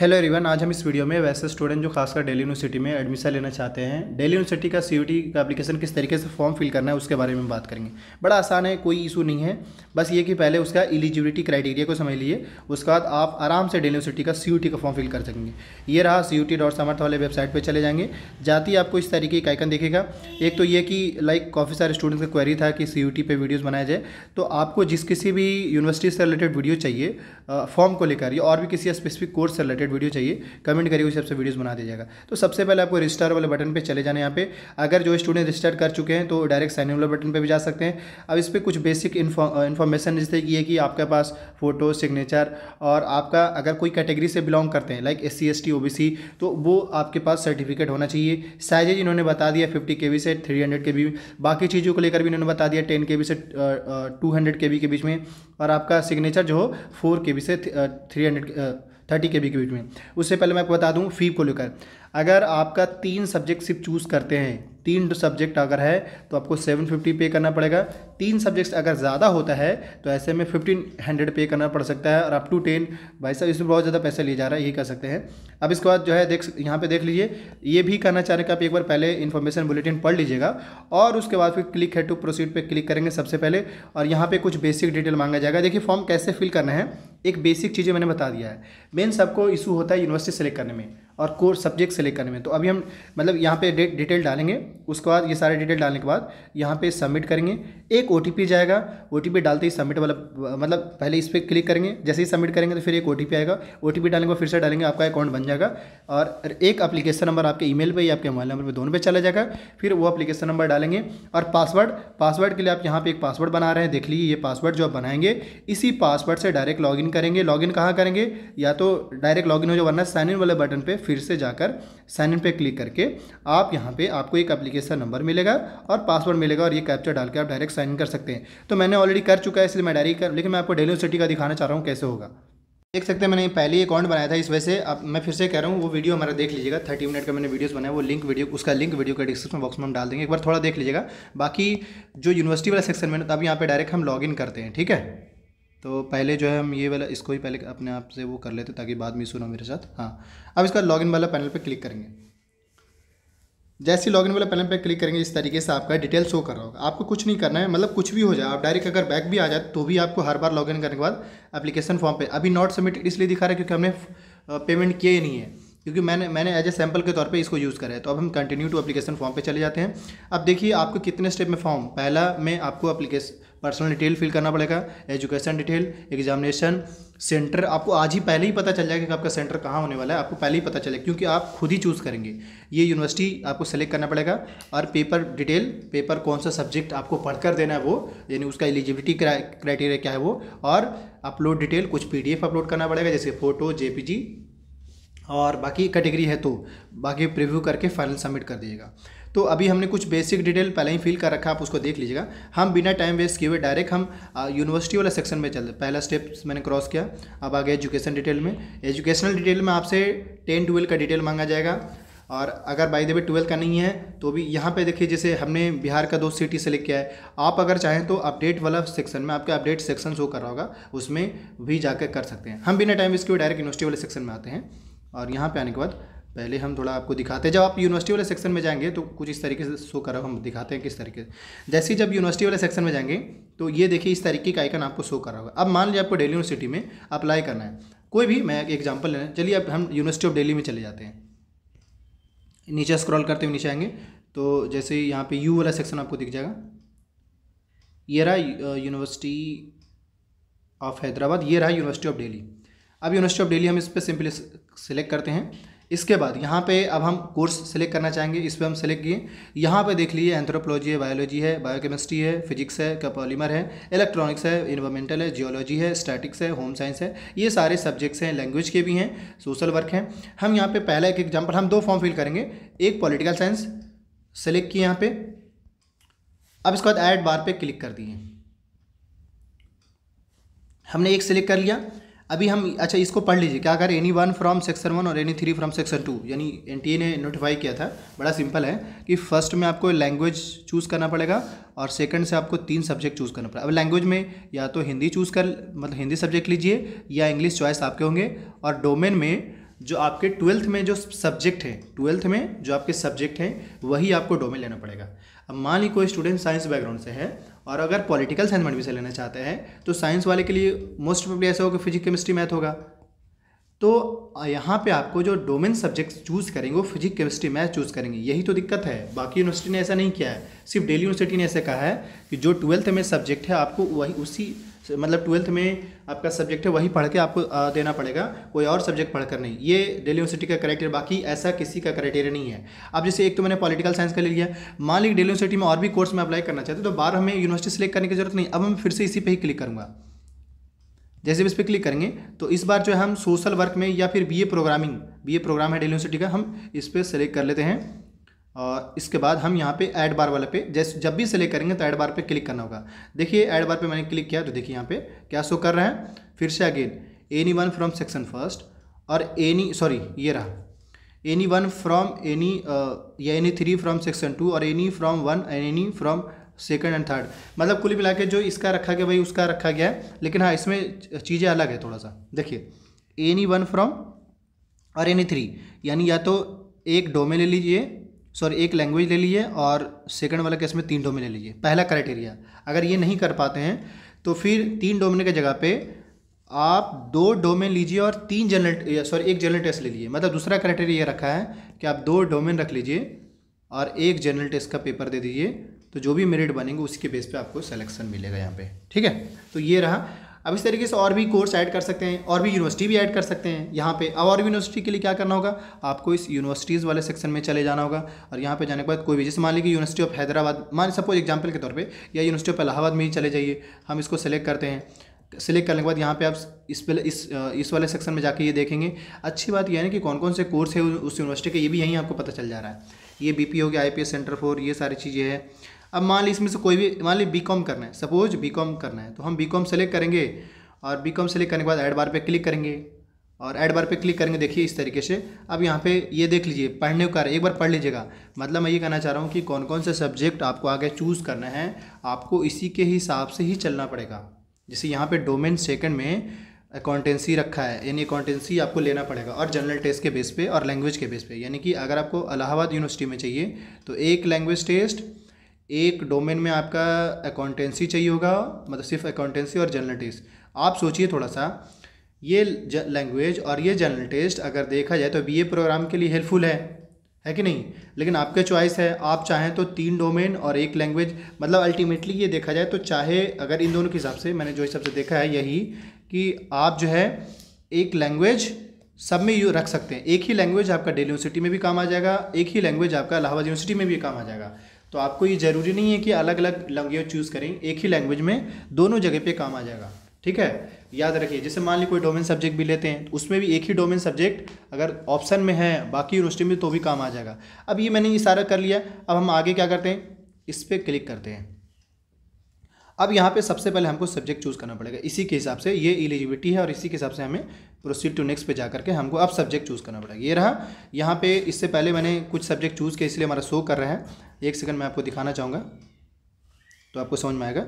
hello everyone आज हम इस वीडियो में वैसे स्टूडेंट जो खासकर डेली यूनिवर्सिटी में एडमिशन लेना चाहते हैं डेली यूनिवर्सिटी का सी का एप्लीकेशन किस तरीके से फॉर्म फिल करना है उसके बारे में बात करेंगे बड़ा आसान है कोई इशू नहीं है बस ये कि पहले उसका एलिजिबिलिटी क्राइटेरिया को समझ लिए उसके बाद आप आराम से डेली यूनिवर्सिटी का सी का फॉर्म फिल कर सकेंगे ये रहा सी यू वाले वेबसाइट पर चले जाएंगे जाती आपको इस तरीके का आइकन देखेगा एक तो ये कि लाइक काफ़ी सारे स्टूडेंट्स का क्वेरी था कि सी यू पे वीडियोज़ बनाए जाए तो आपको जिस किसी भी यूनिवर्सिटी से रिलेटेड वीडियो चाहिए फॉर्म को लेकर या और भी किसी स्पेसिफिक कोर्स से रिलेटेड रिलेटेड वीडियो चाहिए कमेंट करिए उसे आपसे वीडियोस बना दीजिएगा तो सबसे पहले आपको रजिस्टर वाले बटन पर चले जाने यहाँ पे अगर जो स्टूडेंट रजिस्टर कर चुके हैं तो डायरेक्ट साइन वाले बटन पर भी जा सकते हैं अब इस पर कुछ बेसिक इन्फॉर्मेशन जैसे ये कि आपके पास फोटो सिग्नेचर और आपका अगर कोई कैटेगरी से बिलोंग करते हैं like S C S T तो वो आपके पास सर्टिफिकेट होना चाहिए साइजेज इन्होंने बता दिया फिफ्टी के से थ्री हंड्रेड बाकी चीज़ों को लेकर भी इन्होंने बता दिया टेन के से टू हंड्रेड के बीच में और आपका सिग्नेचर जो हो फोर के से थ्री हंड्रेड थर्टी के बी के बीच में उससे पहले मैं आपको बता दूँ फी को लेकर अगर आपका तीन सब्जेक्ट सिर्फ चूज़ करते हैं तीन सब्जेक्ट अगर है तो आपको सेवन फिफ्टी पे करना पड़ेगा तीन सब्जेक्ट्स अगर ज़्यादा होता है तो ऐसे में फिफ्टीन हंड्रेड पे करना पड़ सकता है और अप टू टेन भाई साहब इसमें बहुत ज़्यादा पैसा लिया जा रहा है यही कर सकते हैं अब इसके बाद जो है देख यहाँ पे देख लीजिए ये भी करना चाह रहे कि आप एक बार पहले इन्फॉर्मेशन बुलेटिन पढ़ लीजिएगा और उसके बाद फिर क्लिक है टू प्रोसीड पर क्लिक करेंगे सबसे पहले और यहाँ पर कुछ बेसिक डिटेल मांगा जाएगा देखिए फॉर्म कैसे फिल करना है एक बेसिक चीज़ें मैंने बता दिया है मेन सबको इशू होता है यूनिवर्सिटी सेलेक्ट करने में और कोर सब्जेक्ट सेलेक्ट करने में तो अभी हम मतलब यहाँ पे डे, डिटेल डालेंगे उसके बाद ये सारे डिटेल डालने के बाद यहाँ पे सबमिट करेंगे एक ओ जाएगा ओ डालते ही सबमिट वाला मतलब पहले इस पर क्लिक करेंगे जैसे ही सबमिट करेंगे तो फिर एक ओ आएगा ओ टी पी डालेंगे फिर से डालेंगे आपका अकाउंट बन जाएगा और एक अप्लीकेशन नंबर आपके ई मेल या आपके मोबाइल नंबर पर दोनों पर चला जाएगा फिर वो अप्लीकेशन नंबर डालेंगे और पासवर्ड पासवर्ड के लिए आप यहाँ पर एक पासवर्ड बना रहे हैं देख लीजिए ये पासवर्ड जो आप बनाएंगे इसी पासवर्ड से डायरेक्ट लॉग करेंगे लॉग कहाँ करेंगे या तो डायरेक्ट लॉगिन हो जाए वरना साइन इन वाले बटन पर फिर से जाकर साइन इन पे क्लिक करके आप यहाँ पे आपको एक एप्लीकेशन नंबर मिलेगा और पासवर्ड मिलेगा और ये कैप्चर डाल के आप डायरेक्ट साइन कर सकते हैं तो मैंने ऑलरेडी कर चुका है इसलिए मैं डायरेक्ट कर लेकिन मैं आपको डेली सिटी का दिखाना चाह रहा हूँ कैसे होगा देख सकते हैं मैंने पहले अकाउंट बनाया था इस वजह से अब मैं फिर से कह रहा हूँ वो वीडियो हमारा देख लीजिएगा थर्टी मिनट का मैंने वीडियोस बनाया वो लिंक वीडियो उसका लिंक वीडियो का डिस्क्रिप्शन बॉक्स में हम डाल देंगे एक बार थोड़ा देख लीजिएगा बाकी जो यूनिवर्सिटी वाला सेक्शन में अब यहाँ पर डायरेक्ट हम लॉग करते हैं ठीक है तो पहले जो है हम ये वाला इसको ही पहले अपने आप से वो कर लेते ताकि बाद में सुना मेरे साथ हाँ अब इसका लॉगिन वाला पैनल पे क्लिक करेंगे जैसे लॉगिन वाला पैनल पे क्लिक करेंगे इस तरीके से आपका डिटेल शो कर रहा होगा आपको कुछ नहीं करना है मतलब कुछ भी हो जाए आप डायरेक्ट अगर बैक भी आ जाए तो भी आपको हर बार लॉगिन करने के बाद एप्लीकेशन फॉर्म पे अभी नॉट सबमिटेड इसलिए दिखा रहा है क्योंकि हमने पेमेंट किए ही नहीं है क्योंकि मैंने मैंने एज ए सैम्पल के तौर पे इसको यूज़ करा है तो अब हम कंटिन्यू टू एप्लीकेशन फॉर्म पे चले जाते हैं अब देखिए आपको कितने स्टेप में फॉर्म पहला में आपको एप्लीकेशन पर्सनल डिटेल फिल करना पड़ेगा एजुकेशन डिटेल एग्जामिनेशन सेंटर आपको आज ही पहले ही पता चल जाएगा कि आपका सेंटर कहाँ होने वाला है आपको पहले ही पता चलेगा क्योंकि आप खुद ही चूज़ करेंगे ये यूनिवर्सिटी आपको सेलेक्ट करना पड़ेगा और पेपर डिटेल पेपर कौन सा सब्जेक्ट आपको पढ़कर देना है वो यानी उसका एलिजिबिलिटी क्राइटेरिया क्या है वो और अपलोड डिटेल कुछ पी अपलोड करना पड़ेगा जैसे फोटो जे और बाकी कैटेगरी है तो बाकी प्रीव्यू करके फाइनल सबमिट कर दीजिएगा तो अभी हमने कुछ बेसिक डिटेल पहले ही फिल कर रखा आप उसको देख लीजिएगा हम बिना टाइम वेस्ट किए हुए डायरेक्ट हम यूनिवर्सिटी वाला सेक्शन में चलते पहला स्टेप मैंने क्रॉस किया अब आगे एजुकेशन डिटेल में एजुकेशनल डिटेल में आपसे टेन ट्वेल्व का डिटेल मांगा जाएगा और अगर बाई देवे ट्वेल्थ का नहीं है तो भी यहाँ पे देखिए जैसे हमने बिहार का दो सिटी सेलेक्ट किया है आप अगर चाहें तो अपडेट वाला सेक्शन में आपके अपडेट सेक्शन शो कर रहा होगा उसमें भी जाकर कर सकते हैं हम बिना टाइम इसके डायरेक्ट यूनिवर्सिटी वाले सेक्शन में आते हैं और यहाँ पे आने के बाद पहले हम थोड़ा आपको दिखाते हैं जब आप यूनिवर्सिटी वाले सेक्शन में जाएंगे तो कुछ इस तरीके से शो करा हम दिखाते हैं किस तरीके से जैसे ही जब यूनिवर्सिटी वाले सेक्शन में जाएंगे तो ये देखिए इस तरीके का आइकन आपको शो करा होगा अब मान लीजिए आपको डेली यूनिवर्सिटी में अप्लाई करना है कोई भी मैं एक एग्जाम्पल लेना चलिए अब हम यूनिवर्सिटी ऑफ डेली में चले जाते हैं नीचे स्क्रॉल करते हुए नीचे आएंगे तो जैसे यहाँ पर यू वाला सेक्शन आपको दिख जाएगा ये रहा यूनिवर्सिटी ऑफ हैदराबाद ये रहा यूनिवर्सिटी ऑफ डेली अब यूनिवर्सिटी ऑफ डेली हम इस पर सिंपली सिलेक्ट करते हैं इसके बाद यहाँ पे अब हम कोर्स सेलेक्ट करना चाहेंगे इस पर हम सेलेक्ट किए यहाँ पे देख लीजिए एंथ्रोपोलॉजी है बायोलॉजी है बायोकेमिस्ट्री है फिजिक्स है कपॉलीमर है इलेक्ट्रॉनिक्स है इन्वामेंटल है जियोलॉजी है स्टैटिक्स है होम साइंस है ये सारे सब्जेक्ट्स हैं लैंग्वेज के भी हैं सोशल वर्क हैं हम यहाँ पर पहला एक एग्जाम्पल हम दो फॉर्म फिल करेंगे एक पॉलिटिकल साइंस सेलेक्ट किए यहाँ पर अब इसके बाद एड बार पर क्लिक कर दिए हमने एक सेलेक्ट कर लिया अभी हम अच्छा इसको पढ़ लीजिए क्या कर any one from section one और any three from section two यानी एन ने नोटिफाई किया था बड़ा सिंपल है कि फर्स्ट में आपको लैंग्वेज चूज़ करना पड़ेगा और सेकंड से आपको तीन सब्जेक्ट चूज़ करना पड़ेगा अब लैंग्वेज में या तो हिंदी चूज़ कर मतलब हिंदी सब्जेक्ट लीजिए या इंग्लिश चॉइस आपके होंगे और डोमेन में जो आपके ट्वेल्थ में जो सब्जेक्ट हैं ट्वेल्थ में जो आपके सब्जेक्ट हैं वही आपको डोमेन लेना पड़ेगा अब मान ली कोई स्टूडेंट साइंस बैकग्राउंड से है और अगर पॉलिटिकल साइंस में से लेना चाहते हैं तो साइंस वाले के लिए मोस्ट प्रोबली ऐसा होगा फिजिक्स केमिस्ट्री मैथ होगा तो यहाँ पे आपको जो डोमेन सब्जेक्ट्स चूज़ करेंगे वो फिजिक्स केमिस्ट्री मैथ चूज़ करेंगे यही तो दिक्कत है बाकी यूनिवर्सिटी ने ऐसा नहीं किया है सिर्फ डेली यूनिवर्सिटी ने ऐसा कहा है कि जो ट्वेल्थ में सब्जेक्ट है आपको वही उसी मतलब ट्वेल्थ में आपका सब्जेक्ट है वही पढ़ के आपको देना पड़ेगा कोई और सब्जेक्ट पढ़कर नहीं ये दिल्ली यूनिवर्सिटी का क्राइटेरिया बाकी ऐसा किसी का क्राइटेरिया नहीं है अब जैसे एक तो मैंने पॉलिटिकल साइंस का ले लिया मान ली डेली यूनिवर्सिटी में और भी कोर्स में अप्लाई करना चाहते तो बार हमें यूनिवर्सिटी सेलेक्ट करने की जरूरत नहीं अब हम फिर से इसी पर ही क्लिक करूँगा जैसे भी इस पर क्लिक करेंगे तो इस बार जो है हम सोशल वर्क में या फिर ए प्रोग्रामिंग ए प्रोग्राम है दिल्ली यूनिवर्सिटी का हम इस पर सेलेक्ट कर लेते हैं और इसके बाद हम यहाँ पे ऐड बार वाले पे जैसे जब भी सेलेक्ट करेंगे तो ऐड बार पे क्लिक करना होगा देखिए ऐड बार पे मैंने क्लिक किया तो देखिए यहाँ पे क्या शो कर रहे हैं फिर से again any one from section first और एनी सॉरी ये रहा एनी वन फ्रॉम एनी या any three from section two और any from one and any from second and third मतलब कुल मिला के जो इसका रखा गया भाई उसका रखा गया है लेकिन हाँ इसमें चीज़ें अलग है थोड़ा सा देखिए एनी वन फ्रॉम और एनी थ्री यानी या तो एक डोमे ले लीजिए सॉरी एक लैंग्वेज ले लीजिए और सेकंड वाला केस में तीन डोमेन ले लीजिए पहला क्राइटेरिया अगर ये नहीं कर पाते हैं तो फिर तीन डोमेन की जगह पे आप दो डोमेन लीजिए और तीन जनरल सॉरी एक जनरल टेस्ट ले लीजिए मतलब दूसरा क्राइटेरिया रखा है कि आप दो डोमेन रख लीजिए और एक जनरल टेस्ट का पेपर दे दीजिए तो जो भी मेरिट बनेंगे उसके बेस पर आपको सेलेक्शन मिलेगा यहाँ पे ठीक है तो ये रहा अब इस तरीके से और भी कोर्स ऐड कर सकते हैं और भी यूनिवर्सिटी भी ऐड कर सकते हैं यहाँ पे अब और यूनिवर्सिटी के लिए क्या करना होगा आपको इस यूनिवर्सिटीज़ वाले सेक्शन में चले जाना होगा और यहाँ पे जाने के बाद कोई भी जैसे मान लीजिए यूनिवर्सिटी ऑफ हैदराबाद मान सपोज एग्जाम्पल के तौर पर या यूनिवर्सिटी ऑफ इलाहाबाद में ही चले जाइए हम इसको सेलेक्ट करते हैं सेलेक्ट करने के बाद यहाँ पे आप इस पे इस इस वाले सेक्शन में जाके ये देखेंगे अच्छी बात यह है कि कौन कौन से कोर्स है उस यूनिवर्सिटी के ये भी यहीं आपको पता चल जा रहा है ये बीपी हो गया आईपीएस सेंटर फॉर ये सारी चीज़ें हैं अब मान ली इसमें से कोई भी मान ली बी करना है सपोज बी करना है तो हम बी सेलेक्ट करेंगे और बी सेलेक्ट करने के बाद एड बार पे क्लिक करेंगे और एड बार पे क्लिक करेंगे देखिए इस तरीके से अब यहाँ पे ये देख लीजिए पढ़ने का एक बार पढ़ लीजिएगा मतलब मैं ये कहना चाह रहा हूँ कि कौन कौन से सब्जेक्ट आपको आगे चूज़ करना है आपको इसी के हिसाब से ही चलना पड़ेगा जैसे यहाँ पे डोमेन सेकंड में अकाउंटेंसी रखा है यानी अकाउंटेंसी आपको लेना पड़ेगा और जनरल टेस्ट के बेस पर और लैंग्वेज के बेस पर यानी कि अगर आपको अलाहाबाद यूनिवर्सिटी में चाहिए तो एक लैंग्वेज टेस्ट एक डोमेन में आपका अकाउंटेंसी चाहिए होगा मतलब सिर्फ अकाउंटेंसी और जर्नल टेस्ट आप सोचिए थोड़ा सा ये लैंग्वेज और ये जर्नल टेस्ट अगर देखा जाए तो बी ए प्रोग्राम के लिए हेल्पफुल है है कि नहीं लेकिन आपके चॉइस है आप चाहें तो तीन डोमेन और एक लैंग्वेज मतलब अल्टीमेटली ये देखा जाए तो चाहे अगर इन दोनों के हिसाब से मैंने जो हिसाब से देखा है यही कि आप जो है एक लैंग्वेज सब में यू रख सकते हैं एक ही लैंग्वेज आपका डेली यूनिवर्सिटी में भी काम आ जाएगा एक ही लैंग्वेज आपका इलाहाबाद यूनिवर्सिटी में भी काम आ जाएगा तो आपको ये ज़रूरी नहीं है कि अलग अलग लैंग्वेज चूज़ करें एक ही लैंग्वेज में दोनों जगह पे काम आ जाएगा ठीक है याद रखिए जैसे मान लीजिए कोई डोमेन सब्जेक्ट भी लेते हैं तो उसमें भी एक ही डोमेन सब्जेक्ट अगर ऑप्शन में है बाकी यूनिवर्सिटी में तो भी काम आ जाएगा अब ये मैंने ये सारा कर लिया अब हम आगे क्या करते हैं इस पर क्लिक करते हैं अब यहाँ पे सबसे पहले हमको सब्जेक्ट चूज़ करना पड़ेगा इसी के हिसाब से ये एलिजिबिलिटी है और इसी के हिसाब से हमें प्रोसीड टू नेक्स्ट पे जा करके हमको अब सब्जेक्ट चूज़ करना पड़ेगा ये रहा यहाँ पे इससे पहले मैंने कुछ सब्जेक्ट चूज़ किया इसलिए हमारा शो कर रहा है एक सेकंड मैं आपको दिखाना चाहूँगा तो आपको समझ में आएगा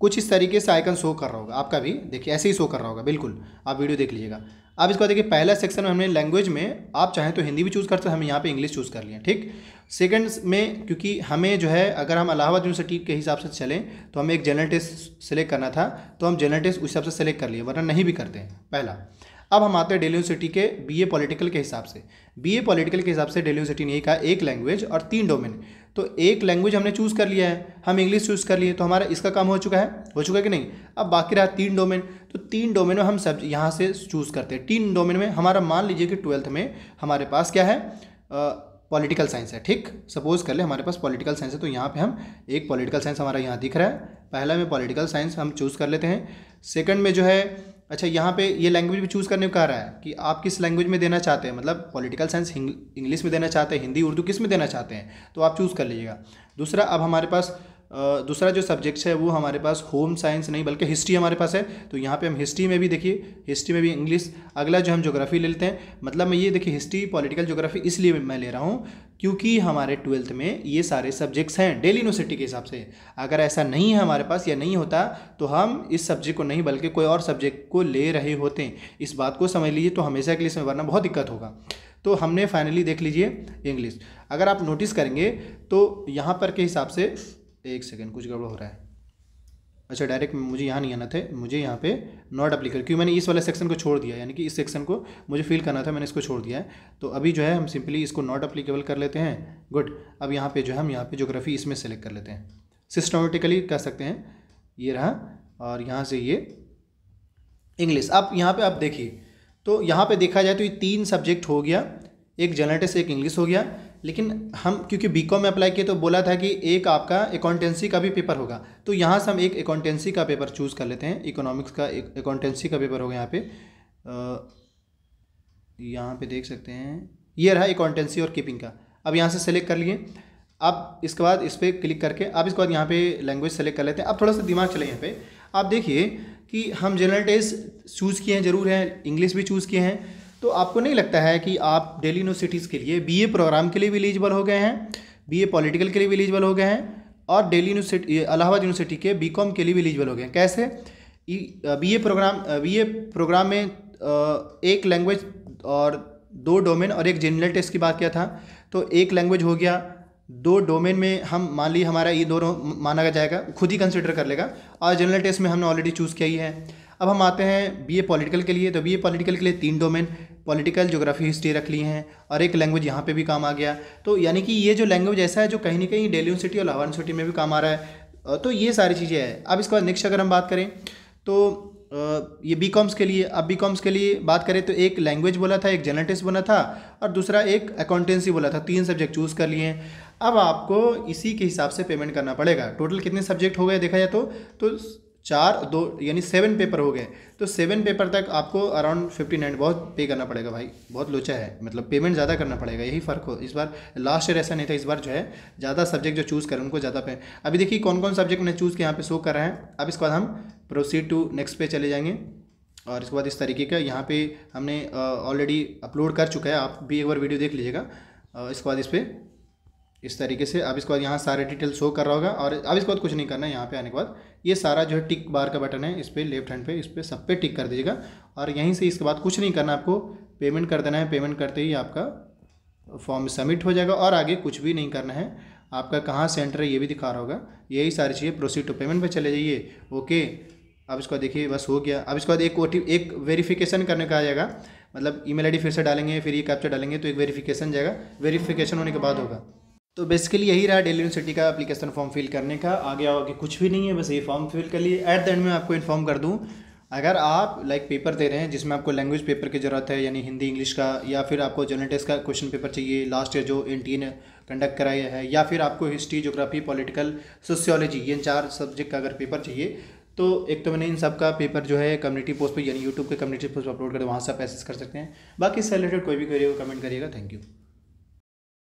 कुछ इस तरीके से आइकन शो कर रहा होगा आपका भी देखिए ऐसे ही शो कर रहा होगा बिल्कुल आप वीडियो देख लीजिएगा अब इसको देखिए पहला सेक्शन में हमने लैंग्वेज में आप चाहें तो हिंदी भी चूज़ करते हैं हम यहाँ पे इंग्लिश चूज़ कर लिए ठीक सेकंड में क्योंकि हमें जो है अगर हम अलाहाबाद यूनिवर्सिटी के हिसाब से चलें तो हमें एक जनरल टेस्ट सेलेक्ट करना था तो हम जनरल टेस्ट उस हिसाब से सेलेक्ट कर लिए वरना नहीं भी करते हैं पहला अब हम आते हैं डेली यूनिवर्सिटी के बी पॉलिटिकल के हिसाब से बी पॉलिटिकल के हिसाब से डेली यूनिवर्सिटी ने कहा एक लैंग्वेज और तीन डोमेन तो एक लैंग्वेज हमने चूज़ कर लिया है हम इंग्लिश चूज़ कर लिए तो हमारा इसका काम हो चुका है हो चुका है कि नहीं अब बाकी रहा तीन डोमेन तो तीन डोमेन में हम सब यहाँ से चूज़ करते हैं तीन डोमेन में हमारा मान लीजिए कि ट्वेल्थ में हमारे पास क्या है पॉलिटिकल साइंस है ठीक सपोज कर ले हमारे पास पॉलिटिकल साइंस है तो यहाँ पर हम एक पॉलिटिकल साइंस हमारा यहाँ दिख रहा है पहला में पॉलिटिकल साइंस हम चूज़ कर लेते हैं सेकेंड में जो है अच्छा यहाँ पे ये लैंग्वेज भी चूज़ करने को कह रहा है कि आप किस लैंग्वेज में देना चाहते हैं मतलब पॉलिटिकल साइंस इंग्लिश में देना चाहते हैं हिंदी उर्दू किस में देना चाहते हैं तो आप चूज़ कर लीजिएगा दूसरा अब हमारे पास दूसरा जो सब्जेक्ट है वो हमारे पास होम साइंस नहीं बल्कि हिस्ट्री हमारे पास है तो यहाँ पे हम हिस्ट्री में भी देखिए हिस्ट्री में भी इंग्लिश अगला जो हम जोग्राफी ले लेते हैं मतलब मैं ये देखिए हिस्ट्री पॉलिटिकल जोग्राफी इसलिए मैं ले रहा हूँ क्योंकि हमारे ट्वेल्थ में ये सारे सब्जेक्ट्स हैं डेली यूनिवर्सिटी के हिसाब से अगर ऐसा नहीं है हमारे पास या नहीं होता तो हम इस सब्जेक्ट को नहीं बल्कि कोई और सब्जेक्ट को ले रहे होते हैं इस बात को समझ लीजिए तो हमेशा के लिए इसमें वरना बहुत दिक्कत होगा तो हमने फाइनली देख लीजिए इंग्लिश अगर आप नोटिस करेंगे तो यहाँ पर के हिसाब से एक सेकेंड कुछ गड़बड़ हो रहा है अच्छा डायरेक्ट मुझे यहाँ नहीं आना था मुझे यहाँ पे नॉट अप्लीकेबल क्योंकि मैंने इस वाले सेक्शन को छोड़ दिया यानी कि इस सेक्शन को मुझे फिल करना था मैंने इसको छोड़ दिया है तो अभी जो है हम सिंपली इसको नॉट अप्लीकेबल कर लेते हैं गुड अब यहाँ पे जो है हम यहाँ पे जोग्राफी इसमें सेलेक्ट कर लेते हैं सिस्टमेटिकली कह सकते हैं ये रहा और यहाँ से ये इंग्लिश आप यहाँ पर आप देखिए तो यहाँ पर देखा जाए तो ये तीन सब्जेक्ट हो गया एक जनरेटिक्स एक इंग्लिश हो गया लेकिन हम क्योंकि बी कॉम में अप्लाई किए तो बोला था कि एक आपका अकाउंटेंसी का भी पेपर होगा तो यहाँ से हम एक अकाउंटेंसी का पेपर चूज़ कर लेते हैं इकोनॉमिक्स का एक अकाउंटेंसी का पेपर होगा यहाँ पे यहाँ पे देख सकते हैं ये रहा अकाउंटेंसी और कीपिंग का अब यहाँ से सेलेक्ट कर लिए आप इसके बाद इस पर क्लिक करके आप इसके बाद यहाँ पर लैंग्वेज सेलेक्ट कर लेते हैं अब थोड़ा सा दिमाग चले यहाँ पर आप देखिए कि हम जनरल टेस्ट चूज़ किए हैं ज़रूर हैं इंग्लिश भी चूज़ किए हैं तो आपको नहीं लगता है कि आप डेली यूनिवर्सिटीज़ के लिए बीए प्रोग्राम के लिए भी एलिजिबल हो गए हैं बीए पॉलिटिकल के लिए भी एलिजिबल हो गए हैं और डेली यूनिवर्सिटी अलाहाबाद यूनिवर्सिटी के बीकॉम के लिए भी एलिजिबल हो गए हैं कैसे ए प्रोग्राम ए प्रोग्राम में एक लैंग्वेज और दो डोमेन और एक जनरल टेस्ट की बात किया था तो एक लैंग्वेज हो गया दो डोमेन में हम मान ली हमारा ये दोनों माना जाएगा खुद ही कंसिडर कर लेगा और जनरल टेस्ट में हमने ऑलरेडी चूज़ किया ही है अब हम आते हैं बीए पॉलिटिकल के लिए तो बीए पॉलिटिकल के लिए तीन डोमेन पॉलिटिकल जोग्राफी हिस्ट्री रख ली हैं और एक लैंग्वेज यहाँ पे भी काम आ गया तो यानी कि ये जो लैंग्वेज ऐसा है जो कहीं ना कहीं डेली यूनिवर्सिटी और लाहौर यूनिवर्सिटी में भी काम आ रहा है तो ये सारी चीज़ें हैं अब इसके बाद नेक्स्ट अगर हम बात करें तो ये बी कॉम्स के लिए अब बी कॉम्स के लिए बात करें तो एक लैंग्वेज बोला था एक जर्नलिस्ट बोला था और दूसरा एक अकाउंटेंसी बोला था तीन सब्जेक्ट चूज़ कर लिए अब आपको इसी के हिसाब से पेमेंट करना पड़ेगा टोटल कितने सब्जेक्ट हो गए देखा जाए तो, तो चार दो यानी सेवन पेपर हो गए तो सेवन पेपर तक आपको अराउंड फिफ्टी नाइन बहुत पे करना पड़ेगा भाई बहुत लोचा है मतलब पेमेंट ज़्यादा करना पड़ेगा यही फ़र्क हो इस बार लास्ट ईयर ऐसा नहीं था इस बार जो है ज़्यादा सब्जेक्ट जो चूज़ करें उनको ज़्यादा पे अभी देखिए कौन कौन सब्जेक्ट मैंने चूज़ के यहाँ पे शो कर रहे हैं अब इसके बाद हम प्रोसीड टू नेक्स्ट पे चले जाएंगे और इसके बाद इस तरीके का यहाँ पर हमने ऑलरेडी अपलोड कर चुका है आप भी एक बार वीडियो देख लीजिएगा इसके बाद इस पर इस तरीके से अब इसके बाद यहाँ सारे डिटेल शो कर रहा होगा और अब इसके बाद कुछ नहीं करना है यहाँ पे आने के बाद ये सारा जो है टिक बार का बटन है इस पर लेफ्ट हैंड पे इस पर सब पे टिक कर दीजिएगा और यहीं से इसके बाद कुछ नहीं करना आपको पेमेंट कर देना है पेमेंट करते ही आपका फॉर्म सबमिट हो जाएगा और आगे कुछ भी नहीं करना है आपका कहाँ सेंटर है ये भी दिखा रहा होगा यही सारी चीज़ें प्रोसीड टू पेमेंट पर चले जाइए ओके अब इसको देखिए बस हो गया अब इसके बाद एक ओ एक वेरिफिकेशन करने का आ जाएगा मतलब ईमेल आईडी फिर से डालेंगे फिर ये कैप्चर डालेंगे तो एक वेरिफिकेशन जाएगा वेरिफिकेशन होने के बाद होगा तो बेसिकली यही रहा डेली यूनिवर्सिटी का एप्लीकेशन फॉर्म फिल करने का आगे आओगे कुछ भी नहीं है बस ये फॉर्म फिल कर लिए एट द एंड में आपको इन्फॉर्म कर दूँ अगर आप लाइक like, पेपर दे रहे हैं जिसमें आपको लैंग्वेज पेपर की ज़रूरत है यानी हिंदी इंग्लिश का या फिर आपको जनरल टेस्ट का क्वेश्चन पेपर चाहिए लास्ट ईयर जो एन टी e ने कंडक्ट कराया है या फिर आपको हिस्ट्री जोग्राफी पॉलिटिकल सोशियोलॉजी ये चार सब्जेक्ट का अगर पेपर चाहिए तो एक तो मैंने इन सब का पेपर जो है कम्युनिटी पोस्ट पर यानी यूट्यूब के कम्युनिटी पोस्ट पर अपलोड कर वहाँ से आप एसेस कर सकते हैं बाकी इससे रिलेटेड कोई भी क्वेरी हो कमेंट करिएगा थैंक यू